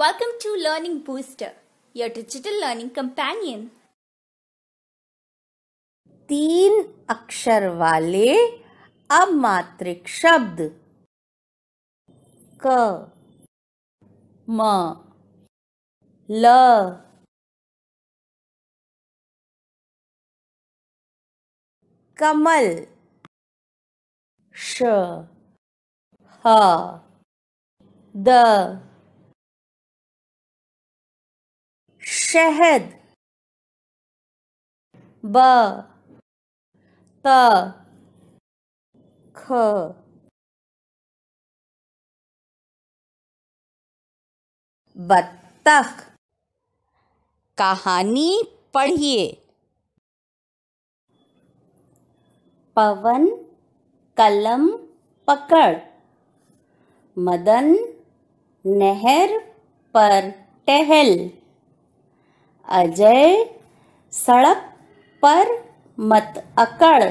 Welcome to Learning Booster, your digital learning companion. तीन अक्षर वाले अमात्रिक शब्द क म ल कमल श ह द शहद ब त ख बत्तख कहानी पढ़िए पवन कलम पकड़ मदन नहर पर टहल अजय सड़क पर मत अकड़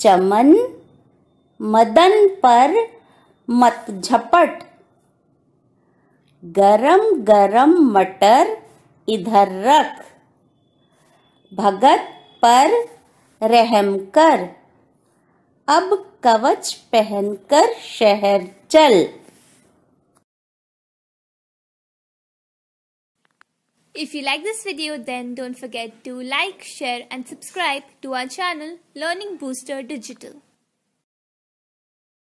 चमन मदन पर मत झपट गरम गरम मटर इधर रख भगत पर रहम कर अब कवच पहनकर शहर चल If you like this video then don't forget to like, share and subscribe to our channel Learning Booster Digital.